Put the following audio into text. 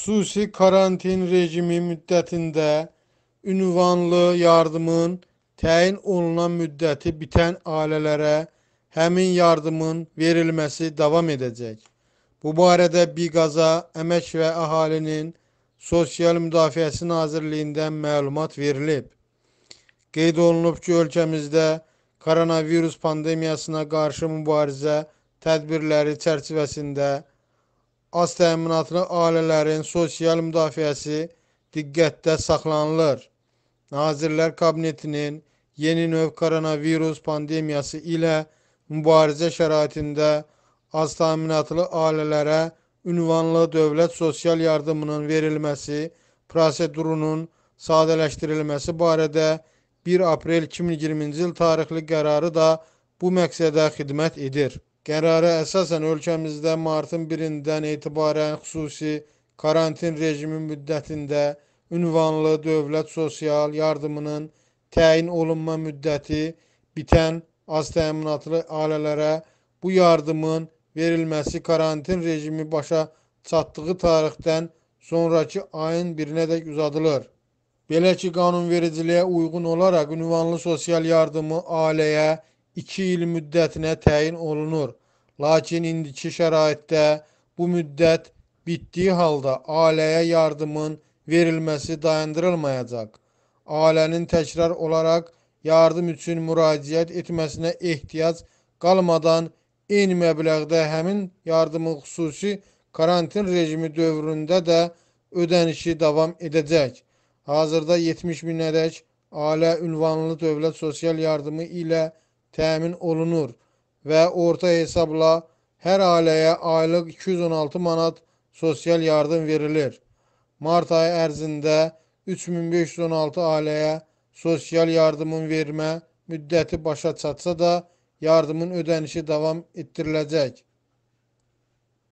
xüsusi karantin rejimi müddətində ünvanlı yardımın təyin olunan müddəti bitən ailələrə həmin yardımın verilməsi davam edəcək. Bu barədə Biqaza Əmək və Əhalinin Sosial Müdafiəsi Nazirliyindən məlumat verilib. Qeyd olunub ki, ölkəmizdə koronavirus pandemiyasına qarşı mübarizə tədbirləri çərçivəsində az təminatlı ailələrin sosial müdafiəsi diqqətdə saxlanılır. Nazirlər Kabinetinin yeni növ koronavirus pandemiyası ilə mübarizə şəraitində az təminatlı ailələrə ünvanlı dövlət sosial yardımının verilməsi prosedurunun sadələşdirilməsi barədə 1 aprel 2020-ci il tarixli qərarı da bu məqsədə xidmət edir. Qərara əsasən ölkəmizdə martın 1-dən etibarən xüsusi karantin rejimi müddətində ünvanlı dövlət sosial yardımının təyin olunma müddəti bitən az təminatlı ailələrə bu yardımın verilməsi karantin rejimi başa çatdığı tarixdən sonrakı ayın birinədək uzadılır. Belə ki, qanunvericiliyə uyğun olaraq ünvanlı sosial yardımı ailəyə 2 il müddətinə təyin olunur. Lakin indiki şəraitdə bu müddət bitdiyi halda ailəyə yardımın verilməsi dayandırılmayacaq. Ailənin təkrar olaraq yardım üçün müraciət etməsinə ehtiyac qalmadan eyni məbləğdə həmin yardımın xüsusi karantin rejimi dövründə də ödənişi davam edəcək. Hazırda 70 minədək ailə ünvanlı dövlət sosial yardımı ilə təmin olunur və orta hesabla hər ailəyə aylıq 216 manat sosial yardım verilir. Mart ayı ərzində 3516 ailəyə sosial yardımın vermə müddəti başa çatsa da, yardımın ödənişi davam etdiriləcək.